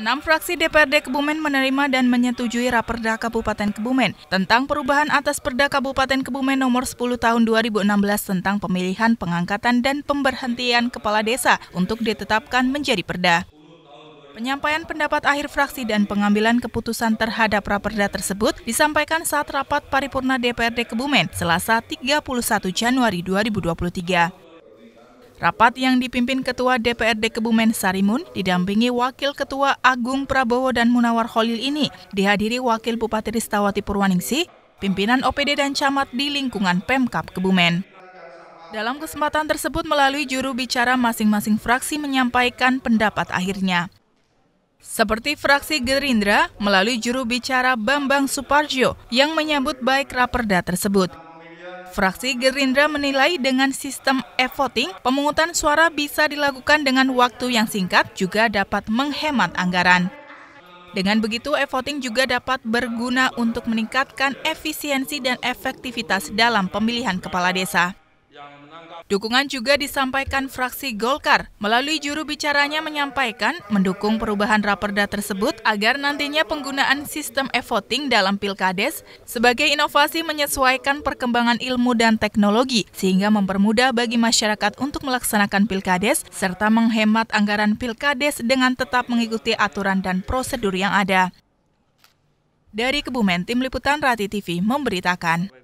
Enam fraksi DPRD Kebumen menerima dan menyetujui Raperda Kabupaten Kebumen tentang perubahan atas Perda Kabupaten Kebumen nomor 10 tahun 2016 tentang pemilihan pengangkatan dan pemberhentian kepala desa untuk ditetapkan menjadi perda. Penyampaian pendapat akhir fraksi dan pengambilan keputusan terhadap raperda tersebut disampaikan saat rapat paripurna DPRD Kebumen Selasa 31 Januari 2023. Rapat yang dipimpin Ketua DPRD Kebumen Sarimun didampingi Wakil Ketua Agung Prabowo dan Munawar Holil ini dihadiri Wakil Bupati Ristawati Purwaningsih, pimpinan OPD dan camat di lingkungan Pemkap Kebumen. Dalam kesempatan tersebut melalui juru bicara masing-masing fraksi menyampaikan pendapat akhirnya. Seperti fraksi Gerindra melalui juru bicara Bambang Suparjo yang menyambut baik raperda tersebut. Fraksi Gerindra menilai dengan sistem e-voting, pemungutan suara bisa dilakukan dengan waktu yang singkat juga dapat menghemat anggaran. Dengan begitu, e-voting juga dapat berguna untuk meningkatkan efisiensi dan efektivitas dalam pemilihan kepala desa. Dukungan juga disampaikan fraksi Golkar melalui juru bicaranya menyampaikan mendukung perubahan raperda tersebut agar nantinya penggunaan sistem e-voting dalam Pilkades sebagai inovasi menyesuaikan perkembangan ilmu dan teknologi sehingga mempermudah bagi masyarakat untuk melaksanakan Pilkades serta menghemat anggaran Pilkades dengan tetap mengikuti aturan dan prosedur yang ada. Dari Kebumen, Tim Liputan Rati TV memberitakan.